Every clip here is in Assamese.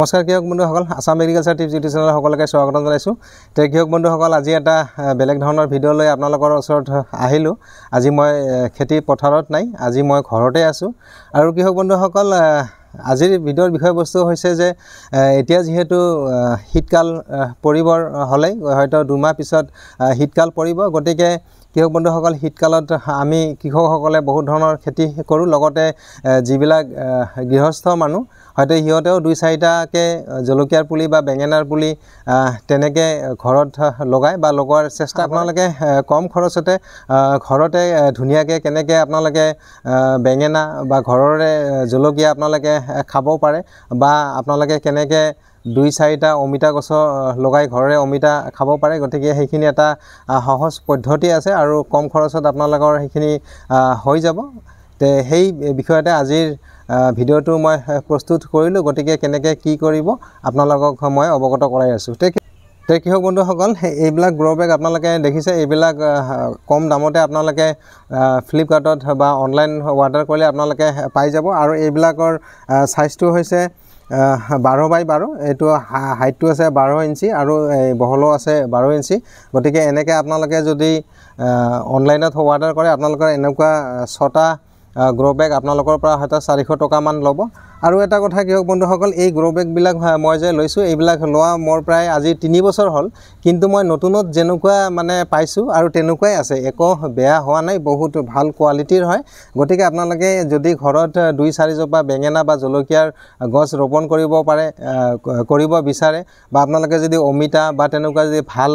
নমস্কাৰ কৃষক বন্ধুসকল আছাম এগ্ৰিকালচাৰ টিপছ ইউটিউব চেনেলৰ সকলোকে স্বাগতম জনাইছোঁ এতিয়া কৃষক বন্ধুসকল আজি এটা বেলেগ ধৰণৰ ভিডিঅ' লৈ আপোনালোকৰ ওচৰত আহিলোঁ আজি মই খেতি পথাৰত নাই আজি মই ঘৰতে আছোঁ আৰু কৃষক বন্ধুসকল আজিৰ ভিডিঅ'ৰ বিষয়বস্তু হৈছে যে এতিয়া যিহেতু শীতকাল পৰিবৰ হ'লে হয়তো দুমাহ পিছত শীতকাল পৰিব গতিকে কৃষক বন্ধুসকল শীতকালত আমি কৃষকসকলে বহুত ধৰণৰ খেতি কৰোঁ লগতে যিবিলাক গৃহস্থ মানুহ হয়তো সিহঁতেও দুই চাৰিটাকৈ জলকীয়াৰ পুলি বা বেঙেনাৰ পুলি তেনেকৈ ঘৰত লগায় বা লগোৱাৰ চেষ্টা আপোনালোকে কম খৰচতে ঘৰতে ধুনীয়াকৈ কেনেকৈ আপোনালোকে বেঙেনা বা ঘৰৰে জলকীয়া আপোনালোকে খাব পাৰে বা আপোনালোকে কেনেকৈ দুই চাৰিটা অমিতা গছৰ লগাই ঘৰে অমিতা খাব পাৰে গতিকে সেইখিনি এটা সহজ পদ্ধতি আছে আৰু কম খৰচত আপোনালোকৰ সেইখিনি হৈ যাব তে সেই বিষয়তে আজিৰ ভিডিঅ'টো মই প্ৰস্তুত কৰিলোঁ গতিকে কেনেকৈ কি কৰিব আপোনালোকক মই অৱগত কৰাই আছোঁ তে কৃষক বন্ধুসকল এইবিলাক গ্ৰ' বেগ আপোনালোকে দেখিছে এইবিলাক কম দামতে আপোনালোকে ফ্লিপকাৰ্টত বা অনলাইন অৰ্ডাৰ কৰিলে আপোনালোকে পাই যাব আৰু এইবিলাকৰ চাইজটো হৈছে বাৰ বাই বাৰ এইটো হাইটটো আছে বাৰ ইঞ্চি আৰু বহলো আছে বাৰ ইঞ্চি গতিকে এনেকৈ আপোনালোকে যদি অনলাইনত অৰ্ডাৰ কৰে আপোনালোকৰ এনেকুৱা ছটা গ্ৰ' বেগ আপোনালোকৰ পৰা হয়তো চাৰিশ টকামান ল'ব আৰু এটা কথা কিহক বন্ধুসকল এই গ্ৰ' বেগবিলাক মই যে লৈছোঁ এইবিলাক লোৱা মোৰ প্ৰায় আজি তিনি বছৰ হ'ল কিন্তু মই নতুনত যেনেকুৱা মানে পাইছোঁ আৰু তেনেকুৱাই আছে একো বেয়া হোৱা নাই বহুত ভাল কোৱালিটিৰ হয় গতিকে আপোনালোকে যদি ঘৰত দুই চাৰিজোপা বেঙেনা বা জলকীয়াৰ গছ ৰোপণ কৰিব পাৰে কৰিব বিচাৰে বা আপোনালোকে যদি অমিতা বা তেনেকুৱা যদি ভাল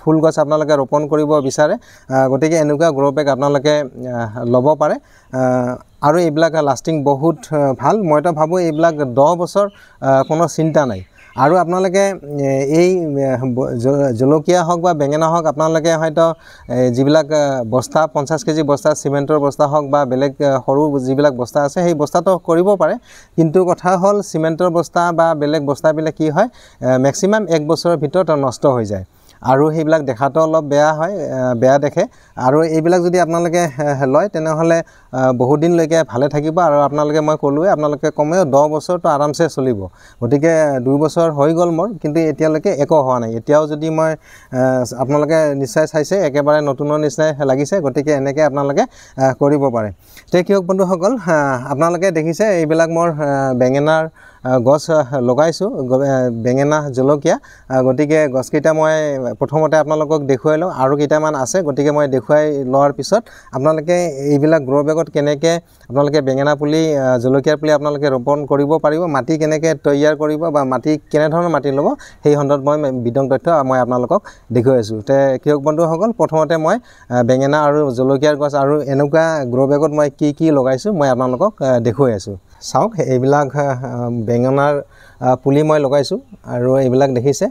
ফুল গছ আপোনালোকে ৰোপণ কৰিব বিচাৰে গতিকে এনেকুৱা গ্ৰ' বেগ আপোনালোকে ল'ব পাৰে আৰু এইবিলাক লাষ্টিং বহুত ভাল মই এটা ভাবোঁ এইবিলাক দহ বছৰ কোনো চিন্তা নাই আৰু আপোনালোকে এই জলকীয়া হওক বা বেঙেনা হওক আপোনালোকে হয়তো যিবিলাক বস্তা পঞ্চাছ কেজি বস্তা চিমেণ্টৰ বস্তা হওক বা বেলেগ সৰু যিবিলাক বস্তা আছে সেই বস্তাটো কৰিব পাৰে কিন্তু কথা হ'ল চিমেণ্টৰ বস্তা বা বেলেগ বস্তাবিলাক কি হয় মেক্সিমাম এক বছৰৰ ভিতৰত নষ্ট হৈ যায় আৰু সেইবিলাক দেখাটো অলপ বেয়া হয় বেয়া দেখে আৰু এইবিলাক যদি আপোনালোকে লয় তেনেহ'লে বহুদিনলৈকে ভালে থাকিব আৰু আপোনালোকে মই ক'লোৱে আপোনালোকে কমেও দহ বছৰটো আৰামছে চলিব গতিকে দুই বছৰ হৈ গ'ল মোৰ কিন্তু এতিয়ালৈকে একো হোৱা নাই এতিয়াও যদি মই আপোনালোকে নিশ্চয় চাইছে একেবাৰে নতুনৰ নিচিনাই লাগিছে গতিকে এনেকৈ আপোনালোকে কৰিব পাৰে এতিয়া কিয়ক বন্ধুসকল আপোনালোকে দেখিছে এইবিলাক মোৰ বেঙেনাৰ গছ লগাইছোঁ বেঙেনা জলকীয়া গতিকে গছকেইটা মই প্ৰথমতে আপোনালোকক দেখুৱাই লওঁ আৰু কেইটামান আছে গতিকে মই দেখুৱাই লোৱাৰ পিছত আপোনালোকে এইবিলাক গ্ৰ' বেগত কেনেকৈ আপোনালোকে বেঙেনা পুলি জলকীয়াৰ পুলি আপোনালোকে ৰোপণ কৰিব পাৰিব মাটি কেনেকৈ তৈয়াৰ কৰিব বা মাটি কেনেধৰণৰ মাটি ল'ব সেই সন্দৰ্ভত মই বিদং তথ্য মই আপোনালোকক দেখুৱাই আছোঁ তে কৃষক বন্ধুসকল প্ৰথমতে মই বেঙেনা আৰু জলকীয়াৰ গছ আৰু এনেকুৱা গ্ৰ' বেগত মই কি কি লগাইছোঁ মই আপোনালোকক দেখুৱাই আছোঁ চাওক এইবিলাক বেঙেনাৰ পুলি মই লগাইছোঁ আৰু এইবিলাক দেখিছে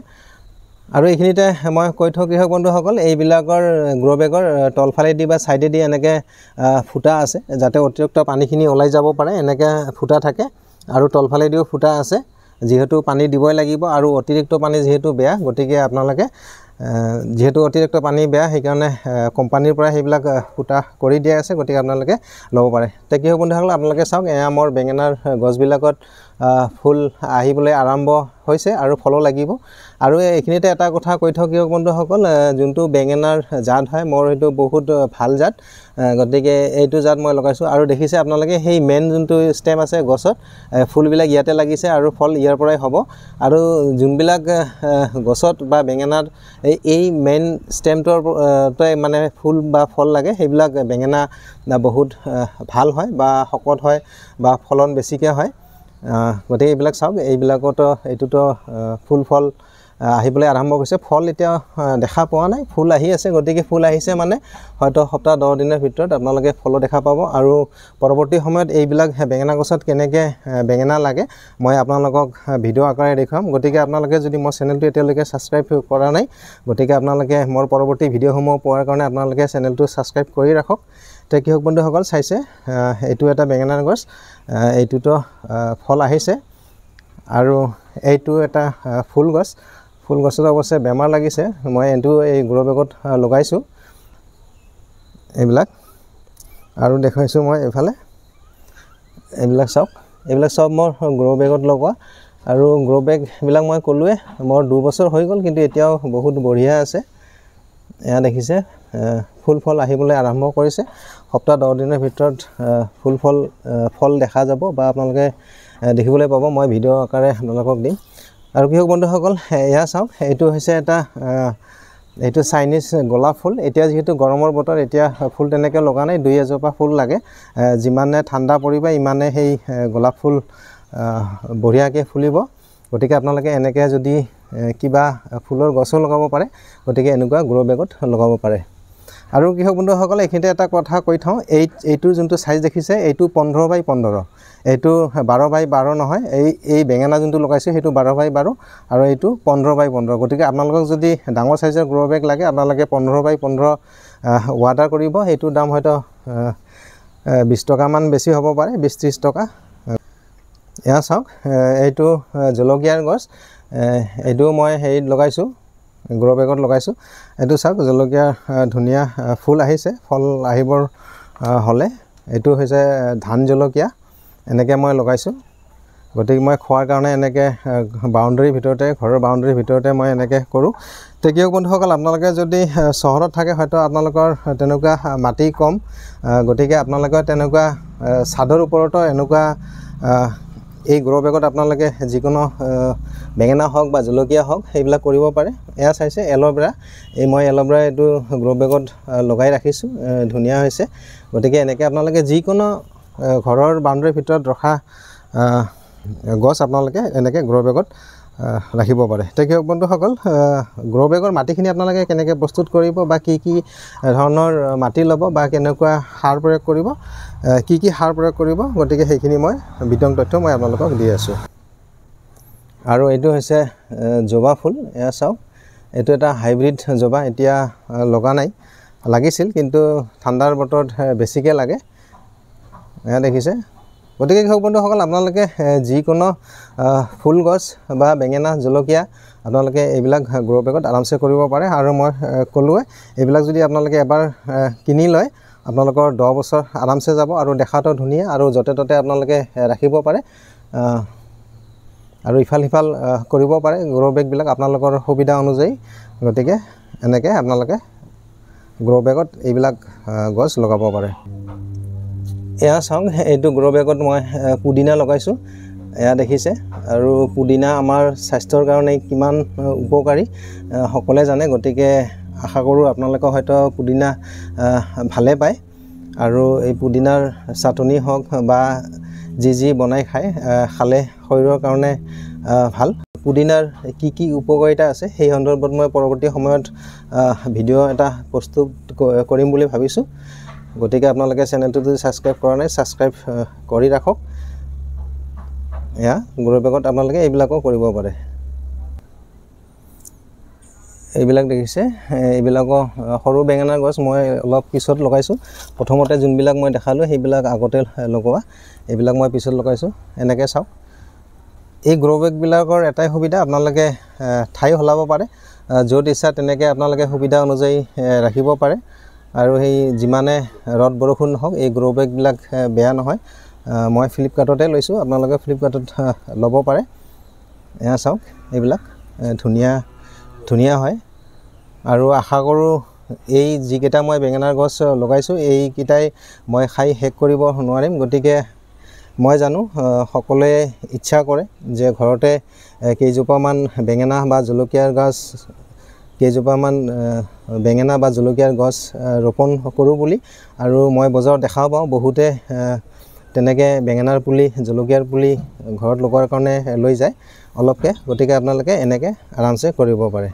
আৰু এইখিনিতে মই কৈ থওঁ কৃষক বন্ধুসকল এইবিলাকৰ গ্ৰ' বেগৰ তলফালেদি বা ছাইডেদি এনেকৈ ফুটা আছে যাতে অতিৰিক্ত পানীখিনি ওলাই যাব পাৰে এনেকৈ ফুটা থাকে আৰু তলফালেদিও ফুটা আছে যিহেতু পানী দিবই লাগিব আৰু অতিৰিক্ত পানী যিহেতু বেয়া গতিকে আপোনালোকে যিহেতু অতিৰিক্ত পানী বেয়া সেইকাৰণে কোম্পানীৰ পৰা সেইবিলাক সূতা কৰি দিয়া আছে গতিকে আপোনালোকে ল'ব পাৰে তে কি হ'ব বন্ধুসকল আপোনালোকে চাওক এয়া আমৰ বেঙেনাৰ গছবিলাকত ফুল আহিবলৈ আৰম্ভ হৈছে আৰু ফলো লাগিব আৰু এইখিনিতে এটা কথা কৈ থওঁ কিয় বন্ধুসকল যোনটো বেঙেনাৰ জাত হয় মোৰ সেইটো বহুত ভাল জাত গতিকে এইটো জাত মই লগাইছোঁ আৰু দেখিছে আপোনালোকে সেই মেইন যোনটো ষ্টেম আছে গছত ফুলবিলাক ইয়াতে লাগিছে আৰু ফল ইয়াৰ পৰাই হ'ব আৰু যোনবিলাক গছত বা বেঙেনাত এই এই মেইন ষ্টেমটোৰ মানে ফুল বা ফল লাগে সেইবিলাক বেঙেনা বহুত ভাল হয় বা শকত হয় বা ফলন বেছিকৈ হয় গতিকে এইবিলাক চাওক এইবিলাকতো এইটোতো ফুল ফল আহিবলৈ আৰম্ভ কৰিছে ফল এতিয়া দেখা পোৱা নাই ফুল আহি আছে গতিকে ফুল আহিছে মানে হয়তো সপ্তাহ দহ দিনৰ ভিতৰত আপোনালোকে ফলো দেখা পাব আৰু পৰৱৰ্তী সময়ত এইবিলাক বেঙেনা গছত কেনেকৈ বেঙেনা লাগে মই আপোনালোকক ভিডিঅ' আকাৰে দেখুৱাম গতিকে আপোনালোকে যদি মই চেনেলটো এতিয়ালৈকে ছাবস্ক্ৰাইব কৰা নাই গতিকে আপোনালোকে মোৰ পৰৱৰ্তী ভিডিঅ'সমূহ পোৱাৰ কাৰণে আপোনালোকে চেনেলটো ছাবস্ক্ৰাইব কৰি ৰাখক এতিয়া কৃষক বন্ধুসকল চাইছে এইটো এটা বেঙেনা গছ এইটোতো ফল আহিছে আৰু এইটো এটা ফুল গছ ফুল গছত অৱশ্যে বেমাৰ লাগিছে মই এইটো এই গুড়ৰ বেগত লগাইছোঁ এইবিলাক আৰু দেখুৱাইছোঁ মই এইফালে এইবিলাক চাওক এইবিলাক চব মই গ্ৰ' বেগত লগোৱা আৰু গ্ৰ' বেগবিলাক মই ক'লোৱে মোৰ দুবছৰ হৈ গ'ল কিন্তু এতিয়াও বহুত বঢ়িয়া আছে এয়া দেখিছে ফুল ফল আহিবলৈ আৰম্ভ কৰিছে সপ্তাহ দহ দিনৰ ভিতৰত ফুল ফল ফল দেখা যাব বা আপোনালোকে দেখিবলৈ পাব মই ভিডিঅ' আকাৰে আপোনালোকক দিম আৰু কৃষক বন্ধুসকল এয়া চাওক এইটো হৈছে এটা এইটো চাইনিজ গোলাপ ফুল এতিয়া যিহেতু গৰমৰ বতৰ এতিয়া ফুল তেনেকৈ লগা নাই দুই এজোপা ফুল লাগে যিমানে ঠাণ্ডা পৰিব ইমানে সেই গোলাপ ফুল বঢ়িয়াকৈ ফুলিব গতিকে আপোনালোকে এনেকৈ যদি কিবা ফুলৰ গছো লগাব পাৰে গতিকে এনেকুৱা গ্ৰ' বেগত লগাব পাৰে আৰু কৃষক বন্ধুসকলে এইখিনিতে এটা কথা কৈ থওঁ এই এইটোৰ যোনটো চাইজ দেখিছে এইটো পোন্ধৰ বাই পোন্ধৰ এইটো বাৰ বাই বাৰ নহয় এই এই বেঙেনা যোনটো লগাইছোঁ সেইটো বাৰ বাই বাৰ আৰু এইটো পোন্ধৰ বাই পোন্ধৰ গতিকে আপোনালোকক যদি ডাঙৰ চাইজৰ গ্ৰ' বেগ লাগে আপোনালোকে পোন্ধৰ বাই পোন্ধৰ ৱাটাৰ কৰিব সেইটোৰ দাম হয়তো বিছ টকামান বেছি হ'ব পাৰে বিছ ত্ৰিছ টকা এয়া চাওক এইটো জলকীয়াৰ গছ এইটো মই হেৰিত লগাইছোঁ গ্ৰ' বেগত লগাইছোঁ এইটো চাওক জলকীয়া ধুনীয়া ফুল আহিছে ফল আহিবৰ হ'লে এইটো হৈছে ধান জলকীয়া এনেকৈ মই লগাইছোঁ গতিকে মই খোৱাৰ কাৰণে এনেকৈ বাউণ্ডেৰীৰ ভিতৰতে ঘৰৰ বাউণ্ডেৰীৰ ভিতৰতে মই এনেকৈ কৰোঁ তেতিয়াও বন্ধুসকল আপোনালোকে যদি চহৰত থাকে হয়তো আপোনালোকৰ তেনেকুৱা মাটি কম গতিকে আপোনালোকে তেনেকুৱা ছাদৰ ওপৰতো এনেকুৱা এই গ্ৰ' বেগত আপোনালোকে যিকোনো বেঙেনা হওক বা জলকীয়া হওক সেইবিলাক কৰিব পাৰে এয়া চাইছে এল'ভেৰা এই মই এল'ভেৰা এইটো গ্ৰ' বেগত লগাই ৰাখিছোঁ ধুনীয়া হৈছে গতিকে এনেকৈ আপোনালোকে যিকোনো ঘৰৰ বাউণ্ডেৰীৰ ভিতৰত ৰখা গছ আপোনালোকে এনেকৈ গ্ৰ' বেগত ৰাখিব পাৰে তে কৃষক বন্ধুসকল গ্ৰ' বেগৰ মাটিখিনি আপোনালোকে কেনেকৈ প্ৰস্তুত কৰিব বা কি কি ধৰণৰ মাটি ল'ব বা কেনেকুৱা সাৰ প্ৰয়োগ কৰিব কি কি সাৰ প্ৰয়োগ কৰিব গতিকে সেইখিনি মই বিতং তথ্য মই আপোনালোকক দি আছোঁ আৰু এইটো হৈছে জবা ফুল এয়া চাওক এইটো এটা হাইব্ৰিড জবা এতিয়া লগা নাই লাগিছিল কিন্তু ঠাণ্ডাৰ বতৰত বেছিকৈ লাগে এয়া দেখিছে গতিকে কৃষক বন্ধুসকল আপোনালোকে যিকোনো ফুলগছ বা বেঙেনা জলকীয়া আপোনালোকে এইবিলাক গ্ৰ' বেগত আৰামছে কৰিব পাৰে আৰু মই ক'লোৱে এইবিলাক যদি আপোনালোকে এবাৰ কিনি লয় আপোনালোকৰ দহ বছৰ আৰামছে যাব আৰু দেখাটো ধুনীয়া আৰু য'তে ত'তে আপোনালোকে ৰাখিব পাৰে আৰু ইফাল সিফাল কৰিব পাৰে গ্ৰ' বেগবিলাক আপোনালোকৰ সুবিধা অনুযায়ী গতিকে এনেকৈ আপোনালোকে গ্ৰ' বেগত এইবিলাক গছ লগাব পাৰে এয়া চাওক এইটো গ্ৰ বেগত মই পুদিনা লগাইছোঁ এয়া দেখিছে আৰু পুদিনা আমাৰ স্বাস্থ্যৰ কাৰণে কিমান উপকাৰী সকলোৱে জানে গতিকে আশা কৰোঁ আপোনালোকে হয়তো পুদিনা ভালে পায় আৰু এই পুদিনাৰ চাটনি হওক বা যি যি বনাই খায় খালে শৰীৰৰ কাৰণে ভাল পুদিনাৰ কি কি উপকাৰিতা আছে সেই সন্দৰ্ভত মই পৰৱৰ্তী সময়ত ভিডিঅ' এটা প্ৰস্তুত কৰিম বুলি ভাবিছোঁ গতিকে আপোনালোকে চেনেলটো যদি ছাবস্ক্ৰাইব কৰা নাই ছাবস্ক্ৰাইব কৰি ৰাখক এয়া বেগত আপোনালোকে এইবিলাকো কৰিব পাৰে এইবিলাক দেখিছে এইবিলাকো সৰু বেঙেনা গছ মই অলপ পিছত লগাইছোঁ প্ৰথমতে যোনবিলাক মই দেখালোঁ সেইবিলাক আগতে লগোৱা এইবিলাক মই পিছত লগাইছোঁ এনেকৈ চাওক এই গ্ৰ' বেগবিলাকৰ এটাই সুবিধা আপোনালোকে ঠাই সলাব পাৰে য'ত ইচ্ছা তেনেকৈ আপোনালোকে সুবিধা অনুযায়ী ৰাখিব পাৰে আৰু সেই যিমানে ৰদ বৰষুণ নহওক এই গ্ৰ' বেগবিলাক বেয়া নহয় মই ফ্লিপকাৰ্টতে লৈছোঁ আপোনালোকে ফ্লিপকাৰ্টত ল'ব পাৰে এয়া চাওক এইবিলাক ধুনীয়া ধুনীয়া হয় আৰু আশা কৰোঁ এই যিকেইটা মই বেঙেনাৰ গছ লগাইছোঁ এইকেইটাই মই খাই শেষ কৰিব নোৱাৰিম গতিকে মই জানো সকলোৱে ইচ্ছা কৰে যে ঘৰতে কেইজোপামান বেঙেনা বা জলকীয়াৰ গছ কেইজোপামান বেঙেনা বা জলকীয়াৰ গছ ৰোপণ কৰোঁ বুলি আৰু মই বজাৰত দেখাও পাওঁ বহুতে তেনেকৈ বেঙেনাৰ পুলি জলকীয়াৰ পুলি ঘৰত লগোৱাৰ কাৰণে লৈ যায় অলপকৈ গতিকে আপোনালোকে এনেকৈ আৰামছে কৰিব পাৰে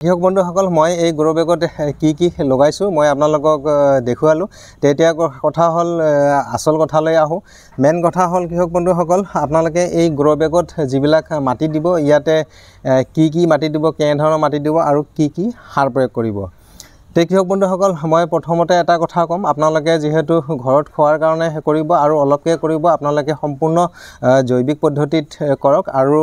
কৃষক বন্ধুসকল মই এই গৰু বেগত কি কি লগাইছোঁ মই আপোনালোকক দেখুৱালোঁ তেতিয়া কথা হ'ল আচল কথালৈ আহোঁ মেইন কথা হ'ল কৃষক বন্ধুসকল আপোনালোকে এই গৰু বেগত যিবিলাক মাটি দিব ইয়াতে কি কি মাটি দিব কেনেধৰণৰ মাটি দিব আৰু কি কি সাৰ প্ৰয়োগ কৰিব কৃষক বন্ধুসকল মই প্ৰথমতে এটা কথা ক'ম আপোনালোকে যিহেতু ঘৰত খোৱাৰ কাৰণে কৰিব আৰু অলপকৈ কৰিব আপোনালোকে সম্পূৰ্ণ জৈৱিক পদ্ধতিত কৰক আৰু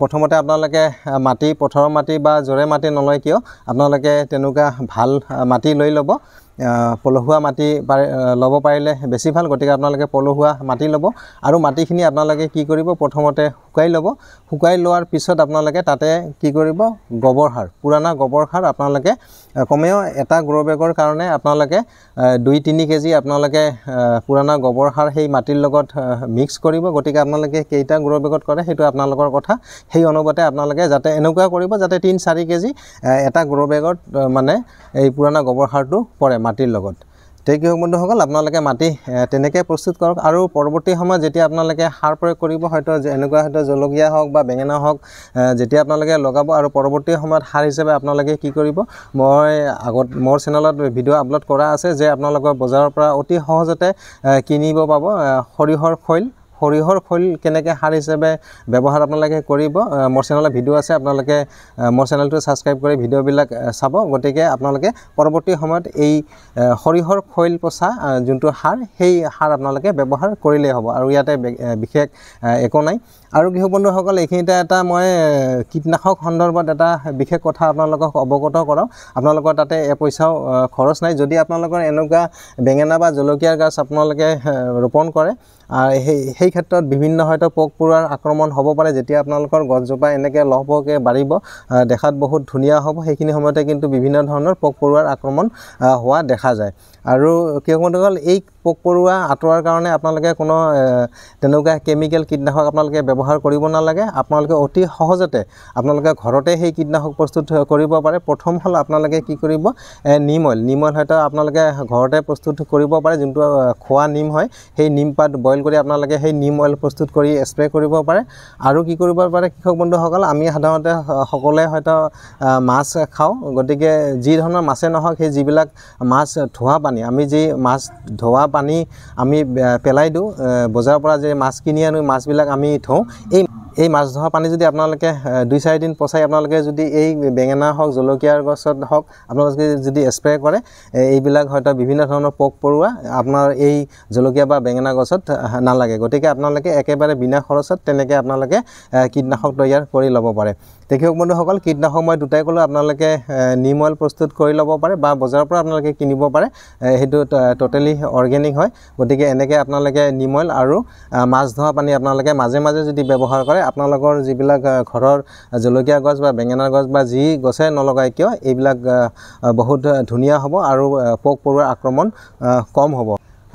প্ৰথমতে আপোনালোকে মাটি পথৰৰ মাটি বা জৰে মাটি নলয় কিয় আপোনালোকে তেনেকুৱা ভাল মাটি লৈ ল'ব পলসুৱা মাটি পাৰি ল'ব পাৰিলে বেছি ভাল গতিকে আপোনালোকে পলসুৱা মাটি ল'ব আৰু মাটিখিনি আপোনালোকে কি কৰিব প্ৰথমতে শুকাই ল'ব শুকাই লোৱাৰ পিছত আপোনালোকে তাতে কি কৰিব গোবৰ সাৰ পুৰণা গোবৰ সাৰ আপোনালোকে কমেও এটা গ্ৰ' বেগৰ কাৰণে আপোনালোকে দুই তিনি কেজি আপোনালোকে পুৰণা গোবৰ সাৰ সেই মাটিৰ লগত মিক্স কৰিব গতিকে আপোনালোকে কেইটা গ্ৰ' বেগত কৰে সেইটো আপোনালোকৰ কথা সেই অনুপাতে আপোনালোকে যাতে এনেকুৱা কৰিব যাতে তিনি চাৰি কেজি এটা গ্ৰ' বেগত মানে এই পুৰণা গোবৰ সাৰটো পৰে মাটিৰ লগত সেই কৃষক বন্ধুসকল আপোনালোকে মাটি তেনেকৈ প্ৰস্তুত কৰক আৰু পৰৱৰ্তী সময়ত যেতিয়া আপোনালোকে সাৰ প্ৰয়োগ কৰিব হয়তো এনেকুৱা হয়তো জলকীয়া হওক বা বেঙেনা হওক যেতিয়া আপোনালোকে লগাব আৰু পৰৱৰ্তী সময়ত সাৰ হিচাপে আপোনালোকে কি কৰিব মই আগত মোৰ চেনেলত ভিডিঅ' আপলোড কৰা আছে যে আপোনালোকৰ বজাৰৰ পৰা অতি সহজতে কিনিব পাব সৰিয়হৰ ফইল সৰিয়হৰ ফুল কেনেকৈ সাৰ হিচাপে ব্যৱহাৰ আপোনালোকে কৰিব মোৰ চেনেলত ভিডিঅ' আছে আপোনালোকে মোৰ চেনেলটো ছাবস্ক্ৰাইব কৰি ভিডিঅ'বিলাক চাব গতিকে আপোনালোকে পৰৱৰ্তী সময়ত এই সৰিয়হৰ ফইল পচা যোনটো সাৰ সেই সাৰ আপোনালোকে ব্যৱহাৰ কৰিলেই হ'ব আৰু ইয়াতে বিশেষ একো নাই আৰু গৃহবন্ধুসকল এইখিনিতে এটা মই কীটনাশক সন্দৰ্ভত এটা বিশেষ কথা আপোনালোকক অৱগত কৰাওঁ আপোনালোকৰ তাতে এপইচাও খৰচ নাই যদি আপোনালোকৰ এনেকুৱা বেঙেনা বা জলকীয়াৰ গছ আপোনালোকে ৰোপণ কৰে সেই সেই ক্ষেত্ৰত বিভিন্ন হয়তো পোক পৰুৱাৰ আক্ৰমণ হ'ব পাৰে যেতিয়া আপোনালোকৰ গছজোপা এনেকৈ লহপহকৈ বাঢ়িব দেখাত বহুত ধুনীয়া হ'ব সেইখিনি সময়তে কিন্তু বিভিন্ন ধৰণৰ পোক পৰুৱাৰ আক্ৰমণ হোৱা দেখা যায় আৰু কৃষকসকল এই পোক পৰুৱা আঁতৰাৰ কাৰণে আপোনালোকে কোনো তেনেকুৱা কেমিকেল কীটনাশক আপোনালোকে ব্যৱহাৰ কৰিব নালাগে আপোনালোকে অতি সহজতে আপোনালোকে ঘৰতে সেই কীটনাশক প্ৰস্তুত কৰিব পাৰে প্ৰথম হ'ল আপোনালোকে কি কৰিব নিম অইল নিম অইল হয়তো আপোনালোকে ঘৰতে প্ৰস্তুত কৰিব পাৰে যোনটো খোৱা নিম হয় সেই নিমপাত বইল কৰি আপোনালোকে সেই নিম অইল প্ৰস্তুত কৰি স্প্ৰে কৰিব পাৰে আৰু কি কৰিব পাৰে কৃষক বন্ধুসকল আমি সাধাৰণতে সকলোৱে হয়তো মাছ খাওঁ গতিকে যি ধৰণৰ মাছে নহওক সেই যিবিলাক মাছ ধোৱা পানী আমি যি মাছ ধোৱা পানী আমি পেলাই দিওঁ বজাৰৰ পৰা যে মাছ কিনি আনো মাছবিলাক আমি থওঁ এই এই মাছ ধৰা পানী যদি আপোনালোকে দুই চাৰিদিন পচাই আপোনালোকে যদি এই বেঙেনা হওক জলকীয়াৰ গছত হওক আপোনালোকে যদি স্প্ৰে কৰে এইবিলাক হয়তো বিভিন্ন ধৰণৰ পোক পৰুৱা আপোনাৰ এই জলকীয়া বা বেঙেনা গছত নালাগে গতিকে আপোনালোকে একেবাৰে বিনা খৰচত তেনেকৈ আপোনালোকে কীটনাশক তৈয়াৰ কৰি ল'ব পাৰে দেখিয়ক বন্ধুসকল কীটনাশক মই দুটাই ক'লোঁ আপোনালোকে নিম অইল প্ৰস্তুত কৰি ল'ব পাৰে বা বজাৰৰ পৰা আপোনালোকে কিনিব পাৰে সেইটো ট'টেলি অৰ্গেনিক হয় গতিকে এনেকৈ আপোনালোকে নিম অইল আৰু মাছ ধোৱা পানী আপোনালোকে মাজে মাজে যদি ব্যৱহাৰ কৰে আপোনালোকৰ যিবিলাক ঘৰৰ জলকীয়া গছ বা বেঙেনা গছ বা যি গছে নলগায় কিয় এইবিলাক বহুত ধুনীয়া হ'ব আৰু পোক পৰুৱাৰ আক্ৰমণ কম হ'ব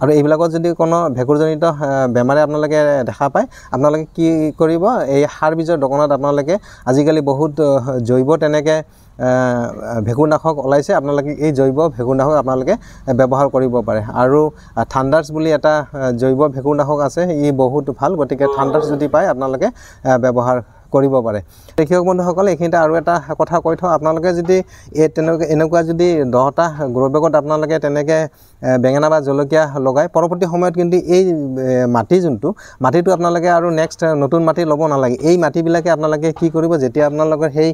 আৰু এইবিলাকত যদি কোনো ভেকুৰজনিত বেমাৰে আপোনালোকে দেখা পায় আপোনালোকে কি কৰিব এই সাৰ বীজৰ দোকানত আপোনালোকে আজিকালি বহুত জৈৱ তেনেকৈ ভেগুনাশক ওলাইছে আপোনালোকে এই জৈৱ ভেগুনাশক আপোনালোকে ব্যৱহাৰ কৰিব পাৰে আৰু থাণ্ডাৰ্ছ বুলি এটা জৈৱ ভেগুনাশক আছে ই বহুত ভাল গতিকে থাণ্ডাৰ্ছ যদি পায় আপোনালোকে ব্যৱহাৰ কৰিব পাৰে কৃষক বন্ধুসকল এইখিনিতে আৰু এটা কথা কৈ থওঁ আপোনালোকে যদি এই তেনেকুৱা এনেকুৱা যদি দহটা গ্ৰ'বেগত আপোনালোকে তেনেকৈ বেঙেনা বা জলকীয়া লগাই পৰৱৰ্তী সময়ত কিন্তু এই মাটি যোনটো মাটিটো আপোনালোকে আৰু নেক্সট নতুন মাটি ল'ব নালাগে এই মাটিবিলাকে আপোনালোকে কি কৰিব যেতিয়া আপোনালোকৰ সেই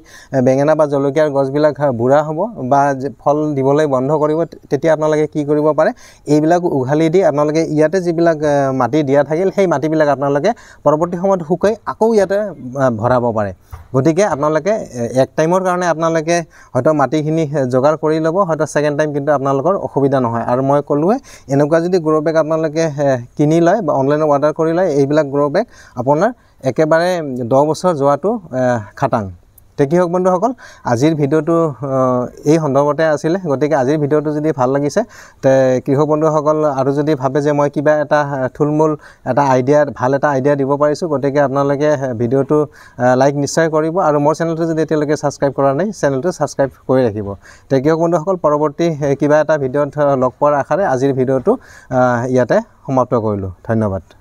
বেঙেনা বা জলকীয়াৰ গছবিলাক বুঢ়া হ'ব বা ফল দিবলৈ বন্ধ কৰিব তেতিয়া আপোনালোকে কি কৰিব পাৰে এইবিলাক উঘালি দি আপোনালোকে ইয়াতে যিবিলাক মাটি দিয়া থাকিল সেই মাটিবিলাক আপোনালোকে পৰৱৰ্তী সময়ত শুকাই আকৌ ইয়াতে ভৰাব পাৰে গতিকে আপোনালোকে এক টাইমৰ কাৰণে আপোনালোকে হয়তো মাটিখিনি যোগাৰ কৰি ল'ব হয়তো ছেকেণ্ড টাইম কিন্তু আপোনালোকৰ অসুবিধা নহয় আৰু মই মই ক'লোৱে এনেকুৱা যদি গ্ৰ' বেগ আপোনালোকে কিনি লয় বা অনলাইনত অৰ্ডাৰ কৰি লয় এইবিলাক গ্ৰ' বেগ আপোনাৰ একেবাৰে দহ বছৰ যোৱাটো খাটাং কৃষক বন্ধুসকল আজিৰ ভিডিঅ'টো এই সন্দৰ্ভতে আছিলে গতিকে আজিৰ ভিডিঅ'টো যদি ভাল লাগিছে তে কৃষক বন্ধুসকল আৰু যদি ভাবে যে মই কিবা এটা থুলমূল এটা আইডিয়া ভাল এটা আইডিয়া দিব পাৰিছোঁ গতিকে আপোনালোকে ভিডিঅ'টো লাইক নিশ্চয় কৰিব আৰু মোৰ চেনেলটো যদি এতিয়ালৈকে ছাবস্ক্ৰাইব কৰা নাই চেনেলটো ছাবস্ক্ৰাইব কৰি ৰাখিব তে কৃষক বন্ধুসকল পৰৱৰ্তী কিবা এটা ভিডিঅ'ত লগ পোৱাৰ আশাৰে আজিৰ ভিডিঅ'টো ইয়াতে সমাপ্ত কৰিলোঁ ধন্যবাদ